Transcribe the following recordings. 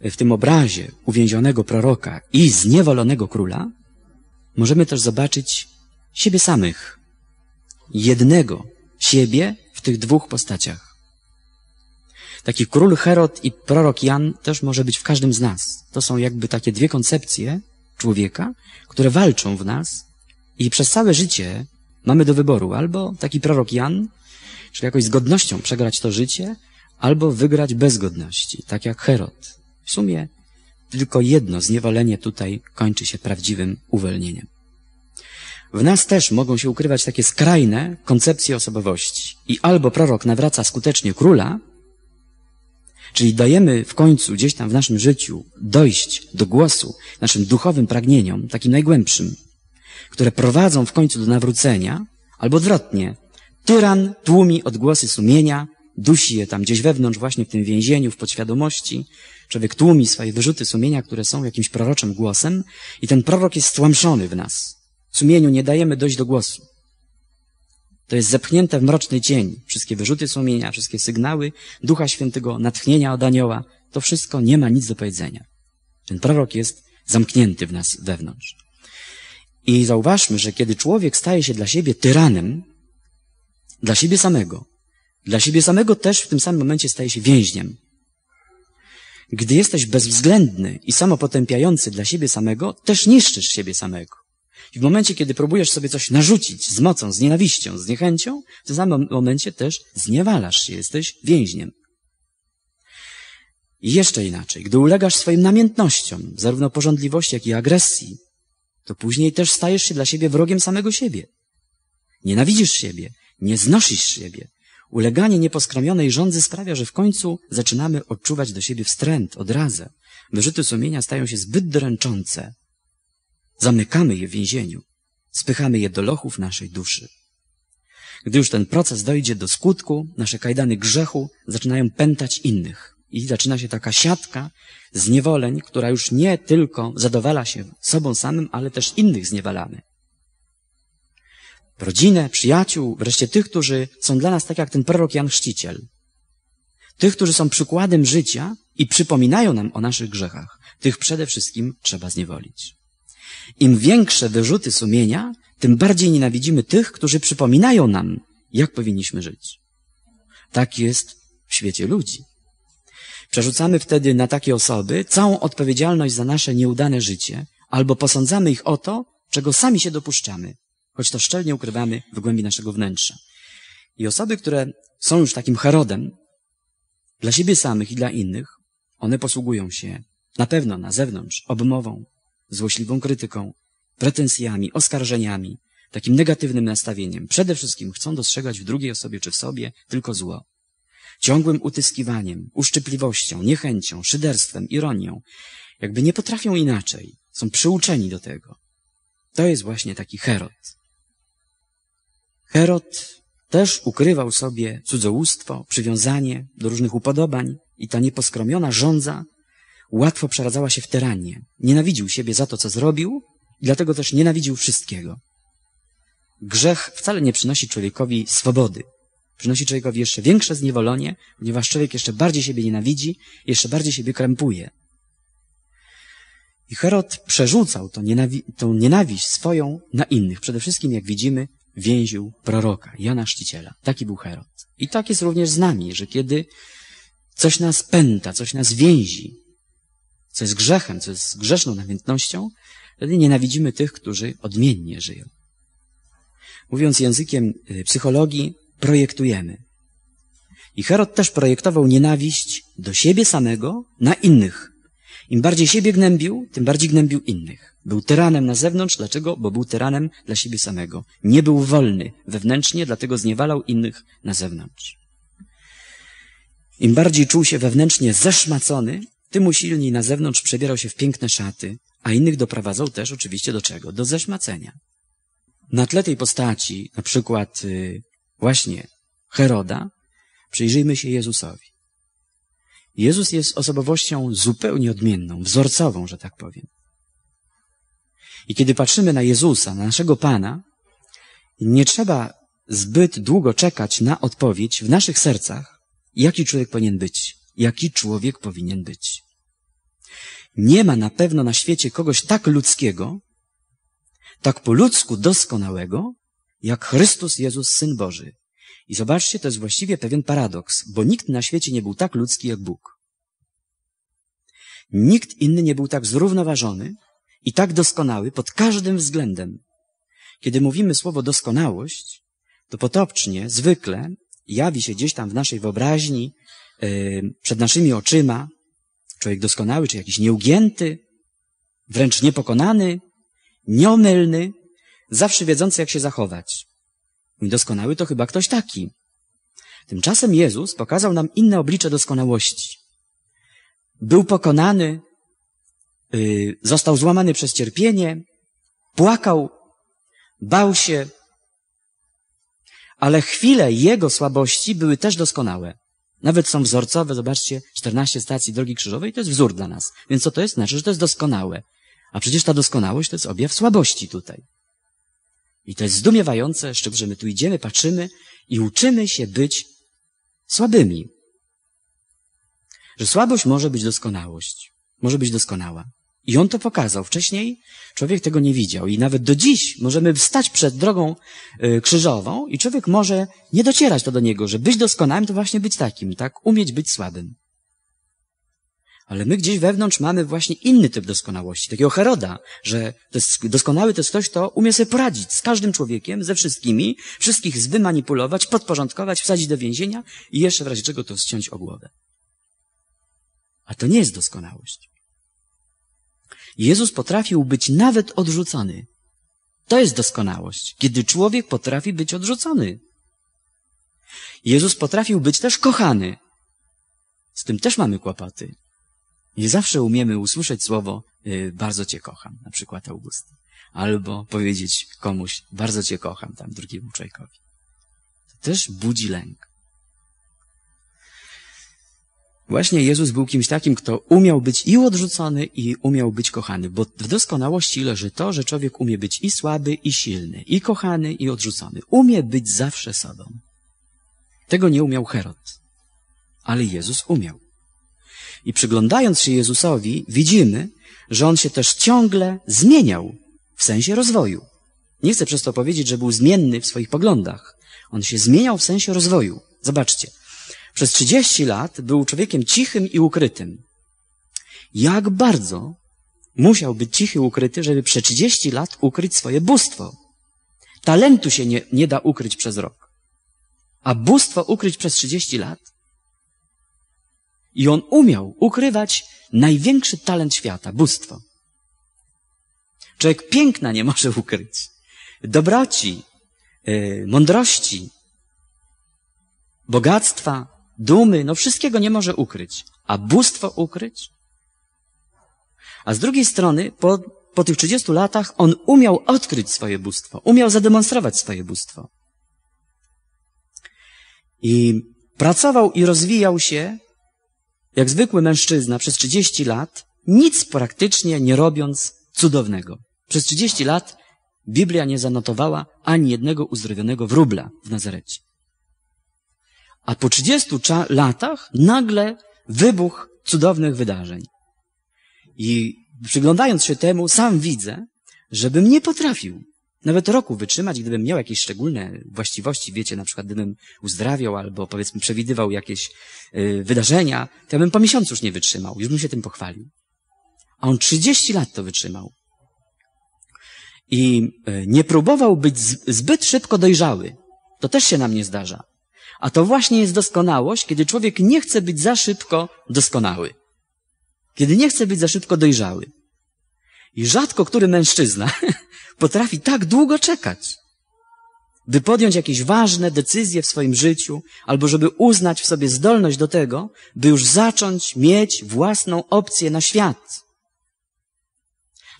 w tym obrazie uwięzionego proroka i zniewolonego króla, możemy też zobaczyć siebie samych, jednego siebie w tych dwóch postaciach. Taki król Herod i prorok Jan też może być w każdym z nas. To są jakby takie dwie koncepcje człowieka, które walczą w nas i przez całe życie mamy do wyboru albo taki prorok Jan, czyli jakoś z godnością przegrać to życie, albo wygrać bez godności, tak jak Herod. W sumie tylko jedno zniewolenie tutaj kończy się prawdziwym uwolnieniem. W nas też mogą się ukrywać takie skrajne koncepcje osobowości. I albo prorok nawraca skutecznie króla, czyli dajemy w końcu gdzieś tam w naszym życiu dojść do głosu naszym duchowym pragnieniom, takim najgłębszym, które prowadzą w końcu do nawrócenia, albo odwrotnie. Tyran tłumi odgłosy sumienia, dusi je tam gdzieś wewnątrz, właśnie w tym więzieniu, w podświadomości. Człowiek tłumi swoje wyrzuty sumienia, które są jakimś proroczym głosem i ten prorok jest stłamszony w nas. W sumieniu nie dajemy dojść do głosu. To jest zepchnięte w mroczny cień. Wszystkie wyrzuty sumienia, wszystkie sygnały Ducha Świętego, natchnienia od anioła, to wszystko nie ma nic do powiedzenia. Ten prorok jest zamknięty w nas wewnątrz. I zauważmy, że kiedy człowiek staje się dla siebie tyranem, dla siebie samego, dla siebie samego też w tym samym momencie staje się więźniem. Gdy jesteś bezwzględny i samopotępiający dla siebie samego, też niszczysz siebie samego. I w momencie, kiedy próbujesz sobie coś narzucić z mocą, z nienawiścią, z niechęcią, w tym samym momencie też zniewalasz się, jesteś więźniem. I jeszcze inaczej, gdy ulegasz swoim namiętnościom, zarówno porządliwości, jak i agresji, to później też stajesz się dla siebie wrogiem samego siebie. Nienawidzisz siebie, nie znosisz siebie, Uleganie nieposkramionej rządzy sprawia, że w końcu zaczynamy odczuwać do siebie wstręt, odrazę. Wyrzuty sumienia stają się zbyt dręczące. Zamykamy je w więzieniu. Spychamy je do lochów naszej duszy. Gdy już ten proces dojdzie do skutku, nasze kajdany grzechu zaczynają pętać innych. I zaczyna się taka siatka zniewoleń, która już nie tylko zadowala się sobą samym, ale też innych zniewalamy rodzinę, przyjaciół, wreszcie tych, którzy są dla nas tak jak ten prorok Jan Chrzciciel. Tych, którzy są przykładem życia i przypominają nam o naszych grzechach. Tych przede wszystkim trzeba zniewolić. Im większe wyrzuty sumienia, tym bardziej nienawidzimy tych, którzy przypominają nam, jak powinniśmy żyć. Tak jest w świecie ludzi. Przerzucamy wtedy na takie osoby całą odpowiedzialność za nasze nieudane życie, albo posądzamy ich o to, czego sami się dopuszczamy, choć to szczelnie ukrywamy w głębi naszego wnętrza. I osoby, które są już takim Herodem, dla siebie samych i dla innych, one posługują się na pewno na zewnątrz obmową, złośliwą krytyką, pretensjami, oskarżeniami, takim negatywnym nastawieniem. Przede wszystkim chcą dostrzegać w drugiej osobie czy w sobie tylko zło. Ciągłym utyskiwaniem, uszczypliwością, niechęcią, szyderstwem, ironią. Jakby nie potrafią inaczej. Są przyuczeni do tego. To jest właśnie taki Herod. Herod też ukrywał sobie cudzołóstwo, przywiązanie do różnych upodobań i ta nieposkromiona żądza łatwo przeradzała się w tyranię. Nienawidził siebie za to, co zrobił i dlatego też nienawidził wszystkiego. Grzech wcale nie przynosi człowiekowi swobody. Przynosi człowiekowi jeszcze większe zniewolenie, ponieważ człowiek jeszcze bardziej siebie nienawidzi, jeszcze bardziej siebie krępuje. I Herod przerzucał to nienawi tą nienawiść swoją na innych. Przede wszystkim, jak widzimy, więził proroka, Jana Szciciela. Taki był Herod. I tak jest również z nami, że kiedy coś nas pęta, coś nas więzi, co jest grzechem, co jest grzeszną namiętnością, wtedy nienawidzimy tych, którzy odmiennie żyją. Mówiąc językiem y, psychologii, projektujemy. I Herod też projektował nienawiść do siebie samego na innych. Im bardziej siebie gnębił, tym bardziej gnębił innych. Był tyranem na zewnątrz, dlaczego? Bo był tyranem dla siebie samego. Nie był wolny wewnętrznie, dlatego zniewalał innych na zewnątrz. Im bardziej czuł się wewnętrznie zeszmacony, tym usilniej na zewnątrz przebierał się w piękne szaty, a innych doprowadzał też oczywiście do czego? Do zeszmacenia. Na tle tej postaci, na przykład y, właśnie Heroda, przyjrzyjmy się Jezusowi. Jezus jest osobowością zupełnie odmienną, wzorcową, że tak powiem. I kiedy patrzymy na Jezusa, na naszego Pana, nie trzeba zbyt długo czekać na odpowiedź w naszych sercach, jaki człowiek powinien być, jaki człowiek powinien być. Nie ma na pewno na świecie kogoś tak ludzkiego, tak po ludzku doskonałego, jak Chrystus Jezus, Syn Boży, i zobaczcie, to jest właściwie pewien paradoks, bo nikt na świecie nie był tak ludzki jak Bóg. Nikt inny nie był tak zrównoważony i tak doskonały pod każdym względem. Kiedy mówimy słowo doskonałość, to potocznie, zwykle jawi się gdzieś tam w naszej wyobraźni, yy, przed naszymi oczyma, człowiek doskonały, czy jakiś nieugięty, wręcz niepokonany, nieomylny, zawsze wiedzący, jak się zachować. Niedoskonały to chyba ktoś taki. Tymczasem Jezus pokazał nam inne oblicze doskonałości. Był pokonany, yy, został złamany przez cierpienie, płakał, bał się, ale chwile jego słabości były też doskonałe. Nawet są wzorcowe, zobaczcie, 14 stacji drogi krzyżowej to jest wzór dla nas. Więc co to jest? Znaczy, że to jest doskonałe. A przecież ta doskonałość to jest objaw słabości tutaj. I to jest zdumiewające, szczerze, że my tu idziemy, patrzymy i uczymy się być słabymi. Że słabość może być doskonałość. Może być doskonała. I on to pokazał. Wcześniej człowiek tego nie widział. I nawet do dziś możemy wstać przed drogą y, krzyżową i człowiek może nie docierać to do niego, że być doskonałym to właśnie być takim, tak? Umieć być słabym. Ale my gdzieś wewnątrz mamy właśnie inny typ doskonałości, takiego Heroda, że to jest, doskonały to jest ktoś, kto umie sobie poradzić z każdym człowiekiem, ze wszystkimi, wszystkich zwymanipulować, podporządkować, wsadzić do więzienia i jeszcze w razie czego to ściąć o głowę. A to nie jest doskonałość. Jezus potrafił być nawet odrzucony. To jest doskonałość, kiedy człowiek potrafi być odrzucony. Jezus potrafił być też kochany. Z tym też mamy kłopaty. Nie zawsze umiemy usłyszeć słowo y, bardzo cię kocham, na przykład August. Albo powiedzieć komuś bardzo cię kocham, tam drugiemu człowiekowi. To też budzi lęk. Właśnie Jezus był kimś takim, kto umiał być i odrzucony, i umiał być kochany, bo w doskonałości leży to, że człowiek umie być i słaby, i silny, i kochany, i odrzucony. Umie być zawsze sobą. Tego nie umiał Herod, ale Jezus umiał. I przyglądając się Jezusowi, widzimy, że on się też ciągle zmieniał w sensie rozwoju. Nie chcę przez to powiedzieć, że był zmienny w swoich poglądach. On się zmieniał w sensie rozwoju. Zobaczcie. Przez 30 lat był człowiekiem cichym i ukrytym. Jak bardzo musiał być cichy, ukryty, żeby przez 30 lat ukryć swoje bóstwo. Talentu się nie, nie da ukryć przez rok. A bóstwo ukryć przez 30 lat? I on umiał ukrywać największy talent świata, bóstwo. Człowiek piękna nie może ukryć, dobroci, yy, mądrości, bogactwa, dumy, no wszystkiego nie może ukryć, a bóstwo ukryć. A z drugiej strony, po, po tych 30 latach, on umiał odkryć swoje bóstwo, umiał zademonstrować swoje bóstwo. I pracował i rozwijał się jak zwykły mężczyzna, przez 30 lat, nic praktycznie nie robiąc cudownego. Przez 30 lat Biblia nie zanotowała ani jednego uzdrowionego wróbla w Nazarecie. A po 30 latach nagle wybuch cudownych wydarzeń. I przyglądając się temu, sam widzę, żebym nie potrafił nawet roku wytrzymać, gdybym miał jakieś szczególne właściwości, wiecie, na przykład gdybym uzdrawiał albo powiedzmy przewidywał jakieś y, wydarzenia, to ja bym po miesiącu już nie wytrzymał, już bym się tym pochwalił. A on 30 lat to wytrzymał. I y, nie próbował być zbyt szybko dojrzały. To też się nam nie zdarza. A to właśnie jest doskonałość, kiedy człowiek nie chce być za szybko doskonały. Kiedy nie chce być za szybko dojrzały. I rzadko który mężczyzna potrafi tak długo czekać, by podjąć jakieś ważne decyzje w swoim życiu, albo żeby uznać w sobie zdolność do tego, by już zacząć mieć własną opcję na świat.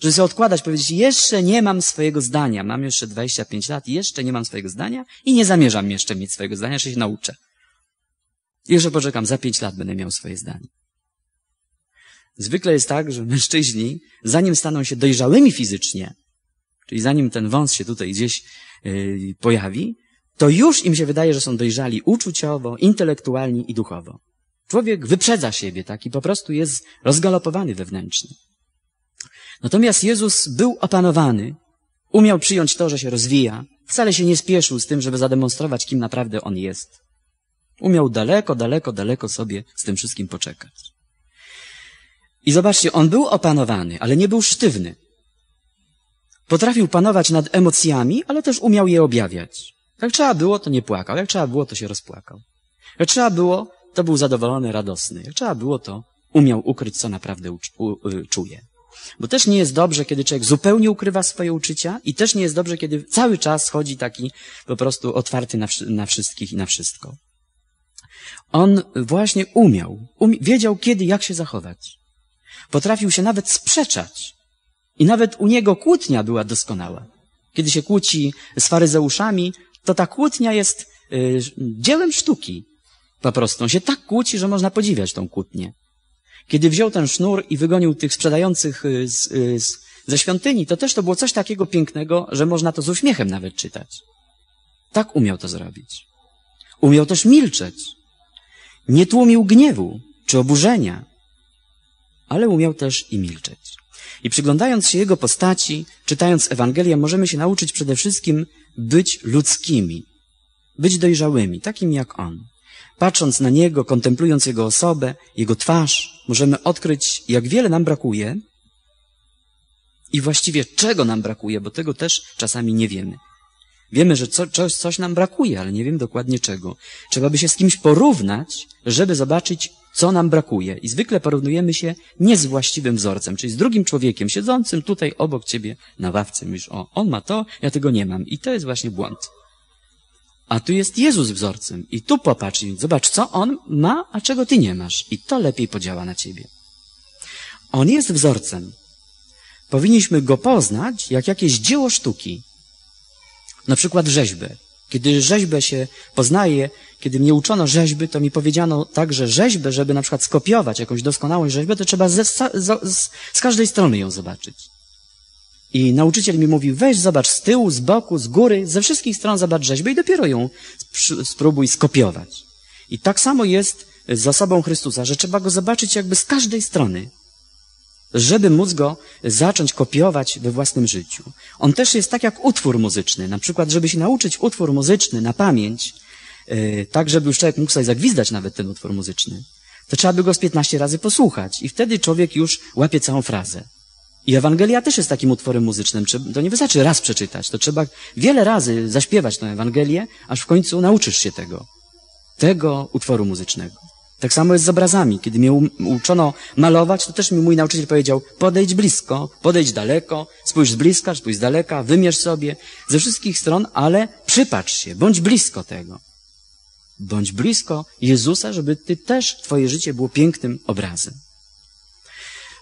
Żeby sobie odkładać, powiedzieć, jeszcze nie mam swojego zdania, mam jeszcze 25 lat, jeszcze nie mam swojego zdania i nie zamierzam jeszcze mieć swojego zdania, jeszcze się nauczę. Jeszcze poczekam, za pięć lat będę miał swoje zdanie. Zwykle jest tak, że mężczyźni, zanim staną się dojrzałymi fizycznie, Czyli zanim ten wąs się tutaj gdzieś yy, pojawi, to już im się wydaje, że są dojrzali uczuciowo, intelektualnie i duchowo. Człowiek wyprzedza siebie, tak, i po prostu jest rozgalopowany wewnętrznie. Natomiast Jezus był opanowany, umiał przyjąć to, że się rozwija, wcale się nie spieszył z tym, żeby zademonstrować, kim naprawdę on jest. Umiał daleko, daleko, daleko sobie z tym wszystkim poczekać. I zobaczcie, on był opanowany, ale nie był sztywny. Potrafił panować nad emocjami, ale też umiał je objawiać. Jak trzeba było, to nie płakał. Jak trzeba było, to się rozpłakał. Jak trzeba było, to był zadowolony, radosny. Jak trzeba było, to umiał ukryć, co naprawdę u, u, y, czuje. Bo też nie jest dobrze, kiedy człowiek zupełnie ukrywa swoje uczucia i też nie jest dobrze, kiedy cały czas chodzi taki po prostu otwarty na, na wszystkich i na wszystko. On właśnie umiał, um-, wiedział kiedy, jak się zachować. Potrafił się nawet sprzeczać i nawet u niego kłótnia była doskonała. Kiedy się kłóci z faryzeuszami, to ta kłótnia jest y, dziełem sztuki. Po prostu on się tak kłóci, że można podziwiać tą kłótnię. Kiedy wziął ten sznur i wygonił tych sprzedających y, z, y, z, ze świątyni, to też to było coś takiego pięknego, że można to z uśmiechem nawet czytać. Tak umiał to zrobić. Umiał też milczeć. Nie tłumił gniewu czy oburzenia, ale umiał też i milczeć. I przyglądając się Jego postaci, czytając Ewangelię, możemy się nauczyć przede wszystkim być ludzkimi, być dojrzałymi, takimi jak On. Patrząc na Niego, kontemplując Jego osobę, Jego twarz, możemy odkryć, jak wiele nam brakuje i właściwie czego nam brakuje, bo tego też czasami nie wiemy. Wiemy, że co, coś, coś nam brakuje, ale nie wiem dokładnie czego. Trzeba by się z kimś porównać, żeby zobaczyć, co nam brakuje. I zwykle porównujemy się nie z właściwym wzorcem, czyli z drugim człowiekiem siedzącym tutaj obok ciebie na ławce. Mówisz, o, on ma to, ja tego nie mam. I to jest właśnie błąd. A tu jest Jezus wzorcem. I tu popatrz, zobacz, co on ma, a czego ty nie masz. I to lepiej podziała na ciebie. On jest wzorcem. Powinniśmy go poznać jak jakieś dzieło sztuki. Na przykład rzeźbę. Kiedy rzeźbę się poznaje, kiedy mnie uczono rzeźby, to mi powiedziano tak, że rzeźbę, żeby na przykład skopiować jakąś doskonałą rzeźbę, to trzeba ze, z, z każdej strony ją zobaczyć. I nauczyciel mi mówił, weź zobacz z tyłu, z boku, z góry, ze wszystkich stron zobacz rzeźbę i dopiero ją spróbuj skopiować. I tak samo jest z sobą Chrystusa, że trzeba go zobaczyć jakby z każdej strony żeby móc go zacząć kopiować we własnym życiu. On też jest tak jak utwór muzyczny. Na przykład, żeby się nauczyć utwór muzyczny na pamięć, yy, tak żeby już człowiek mógł sobie zagwizdać nawet ten utwór muzyczny, to trzeba by go z 15 razy posłuchać i wtedy człowiek już łapie całą frazę. I Ewangelia też jest takim utworem muzycznym. To nie wystarczy raz przeczytać, to trzeba wiele razy zaśpiewać tę Ewangelię, aż w końcu nauczysz się tego, tego utworu muzycznego. Tak samo jest z obrazami. Kiedy mnie um- uczono malować, to też mi mój nauczyciel powiedział, podejdź blisko, podejdź daleko, spójrz z bliska, spójrz z daleka, wymierz sobie ze wszystkich stron, ale przypatrz się, bądź blisko tego. Bądź blisko Jezusa, żeby ty też, twoje życie było pięknym obrazem.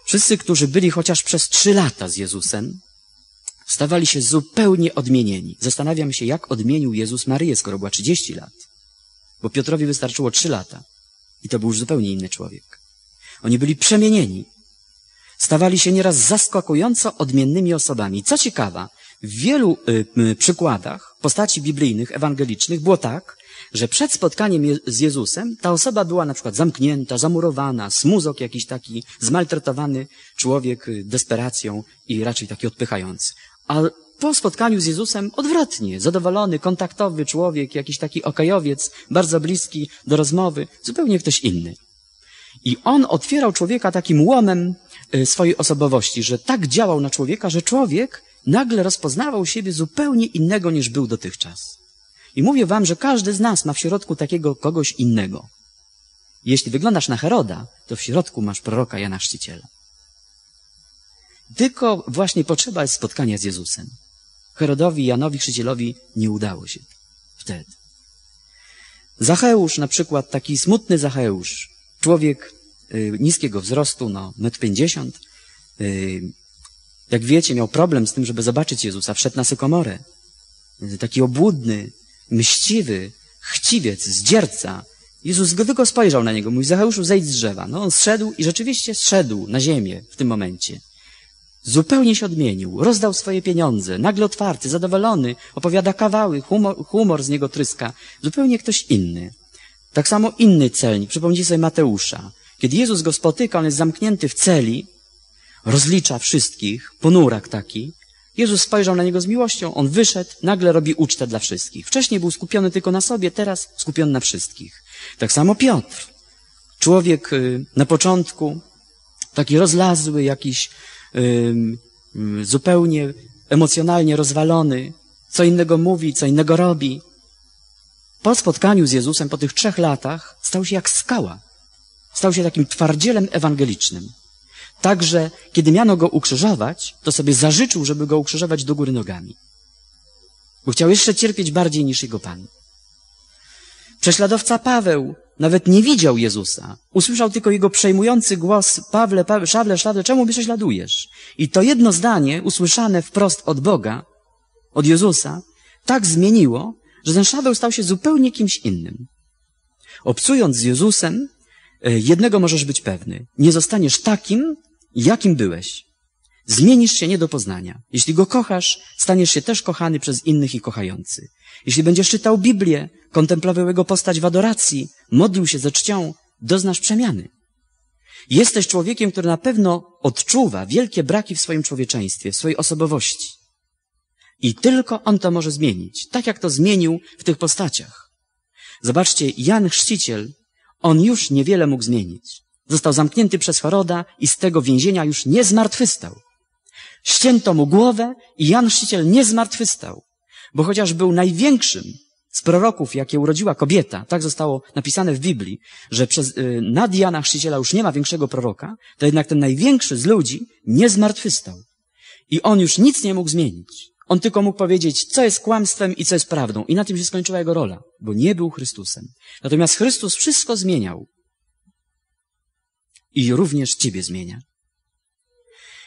Wszyscy, którzy byli chociaż przez trzy lata z Jezusem, stawali się zupełnie odmienieni. Zastanawiam się, jak odmienił Jezus Maryję, skoro była 30 lat. Bo Piotrowi wystarczyło trzy lata. I to był już zupełnie inny człowiek. Oni byli przemienieni. Stawali się nieraz zaskakująco odmiennymi osobami. Co ciekawa, w wielu y, y, przykładach postaci biblijnych, ewangelicznych było tak, że przed spotkaniem je z Jezusem ta osoba była na przykład zamknięta, zamurowana, smuzok jakiś taki, zmaltretowany człowiek y, desperacją i raczej taki odpychający. A po spotkaniu z Jezusem odwrotnie, zadowolony, kontaktowy człowiek, jakiś taki okajowiec, bardzo bliski do rozmowy, zupełnie ktoś inny. I on otwierał człowieka takim łomem e, swojej osobowości, że tak działał na człowieka, że człowiek nagle rozpoznawał siebie zupełnie innego niż był dotychczas. I mówię wam, że każdy z nas ma w środku takiego kogoś innego. Jeśli wyglądasz na Heroda, to w środku masz proroka Jana Chrzciciela. Tylko właśnie potrzeba jest spotkania z Jezusem. Herodowi, Janowi, Chrzcicielowi nie udało się wtedy. Zacheusz na przykład, taki smutny Zacheusz, człowiek y, niskiego wzrostu, no, metr pięćdziesiąt, y, jak wiecie, miał problem z tym, żeby zobaczyć Jezusa. Wszedł na sykomorę. Y, taki obłudny, mściwy, chciwiec, zdzierca. Jezus tylko spojrzał na niego, mówi, Zacheuszu, zejdź z drzewa. No on zszedł i rzeczywiście zszedł na ziemię w tym momencie. Zupełnie się odmienił. Rozdał swoje pieniądze. Nagle otwarty, zadowolony. Opowiada kawały. Humor, humor z niego tryska. Zupełnie ktoś inny. Tak samo inny celnik. Przypomnijcie sobie Mateusza. Kiedy Jezus go spotyka, on jest zamknięty w celi. Rozlicza wszystkich. Ponurak taki. Jezus spojrzał na niego z miłością. On wyszedł. Nagle robi ucztę dla wszystkich. Wcześniej był skupiony tylko na sobie. Teraz skupiony na wszystkich. Tak samo Piotr. Człowiek y, na początku taki rozlazły, jakiś zupełnie emocjonalnie rozwalony, co innego mówi, co innego robi. Po spotkaniu z Jezusem, po tych trzech latach, stał się jak skała. Stał się takim twardzielem ewangelicznym. Także, kiedy miano go ukrzyżować, to sobie zażyczył, żeby go ukrzyżować do góry nogami. Bo chciał jeszcze cierpieć bardziej niż jego pan. Prześladowca Paweł nawet nie widział Jezusa. Usłyszał tylko jego przejmujący głos, Pawle, Pawle, szable, szable, czemu mnie prześladujesz? I to jedno zdanie, usłyszane wprost od Boga, od Jezusa, tak zmieniło, że ten szabel stał się zupełnie kimś innym. Obcując z Jezusem, e, jednego możesz być pewny. Nie zostaniesz takim, jakim byłeś. Zmienisz się nie do poznania. Jeśli go kochasz, staniesz się też kochany przez innych i kochający. Jeśli będziesz czytał Biblię, kontemplował Jego postać w adoracji, modlił się ze czcią, doznasz przemiany. Jesteś człowiekiem, który na pewno odczuwa wielkie braki w swoim człowieczeństwie, w swojej osobowości. I tylko On to może zmienić, tak jak to zmienił w tych postaciach. Zobaczcie, Jan Chrzciciel, on już niewiele mógł zmienić. Został zamknięty przez Heroda i z tego więzienia już nie zmartwystał. Ścięto mu głowę i Jan Chrzciciel nie zmartwystał. Bo chociaż był największym z proroków, jakie urodziła kobieta, tak zostało napisane w Biblii, że przez, y, na Diana Chrzciciela już nie ma większego proroka, to jednak ten największy z ludzi nie zmartwychwstał. I on już nic nie mógł zmienić. On tylko mógł powiedzieć, co jest kłamstwem i co jest prawdą. I na tym się skończyła jego rola, bo nie był Chrystusem. Natomiast Chrystus wszystko zmieniał. I również ciebie zmienia.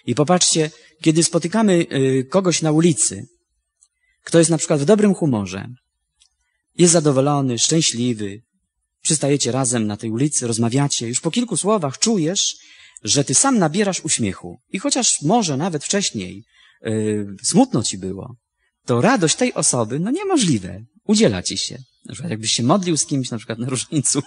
I popatrzcie, kiedy spotykamy y, kogoś na ulicy, kto jest na przykład w dobrym humorze, jest zadowolony, szczęśliwy, przystajecie razem na tej ulicy, rozmawiacie, już po kilku słowach czujesz, że ty sam nabierasz uśmiechu. I chociaż może nawet wcześniej yy, smutno ci było, to radość tej osoby, no niemożliwe, udziela ci się. Na przykład jakbyś się modlił z kimś, na przykład na różańcu,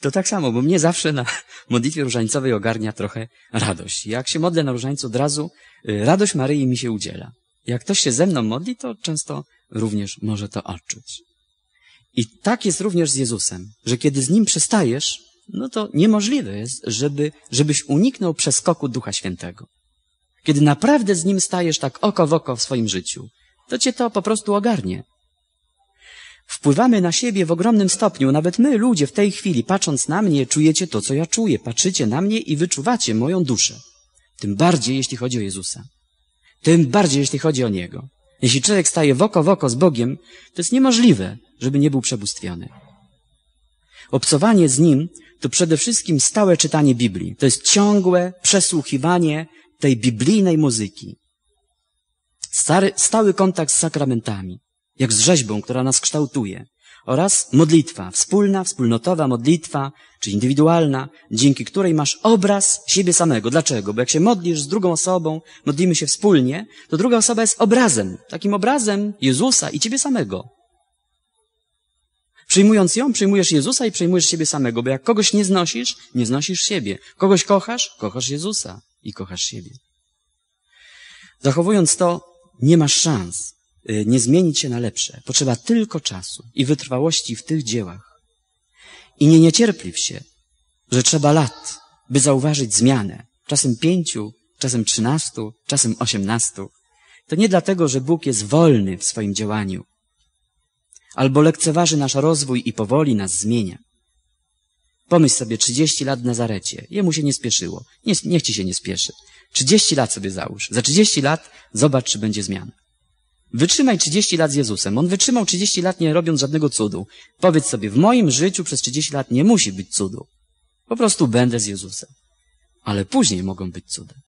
to tak samo, bo mnie zawsze na modlitwie różańcowej ogarnia trochę radość. Jak się modlę na różańcu od razu, yy, radość Maryi mi się udziela. Jak ktoś się ze mną modli, to często również może to odczuć. I tak jest również z Jezusem, że kiedy z Nim przestajesz, no to niemożliwe jest, żeby, żebyś uniknął przeskoku Ducha Świętego. Kiedy naprawdę z Nim stajesz tak oko w oko w swoim życiu, to cię to po prostu ogarnie. Wpływamy na siebie w ogromnym stopniu. Nawet my, ludzie, w tej chwili, patrząc na mnie, czujecie to, co ja czuję. Patrzycie na mnie i wyczuwacie moją duszę. Tym bardziej, jeśli chodzi o Jezusa. Tym bardziej, jeśli chodzi o Niego. Jeśli człowiek staje w oko w oko z Bogiem, to jest niemożliwe, żeby nie był przebóstwiony. Obcowanie z Nim to przede wszystkim stałe czytanie Biblii. To jest ciągłe przesłuchiwanie tej biblijnej muzyki. Stary, stały kontakt z sakramentami, jak z rzeźbą, która nas kształtuje oraz modlitwa, wspólna, wspólnotowa modlitwa, czy indywidualna, dzięki której masz obraz siebie samego. Dlaczego? Bo jak się modlisz z drugą osobą, modlimy się wspólnie, to druga osoba jest obrazem, takim obrazem Jezusa i ciebie samego. Przyjmując ją, przyjmujesz Jezusa i przyjmujesz siebie samego, bo jak kogoś nie znosisz, nie znosisz siebie. Kogoś kochasz, kochasz Jezusa i kochasz siebie. Zachowując to, nie masz szans Y, nie zmienić się na lepsze. Potrzeba tylko czasu i wytrwałości w tych dziełach. I nie niecierpliw się, że trzeba lat, by zauważyć zmianę. Czasem pięciu, czasem trzynastu, czasem osiemnastu. To nie dlatego, że Bóg jest wolny w swoim działaniu, albo lekceważy nasz rozwój i powoli nas zmienia. Pomyśl sobie 30 lat w Nazarecie. Jemu się nie spieszyło. Nie, niech ci się nie spieszy. 30 lat sobie załóż. Za 30 lat zobacz, czy będzie zmiana. Wytrzymaj 30 lat z Jezusem. On wytrzymał 30 lat nie robiąc żadnego cudu. Powiedz sobie, w moim życiu przez 30 lat nie musi być cudu. Po prostu będę z Jezusem. Ale później mogą być cuda.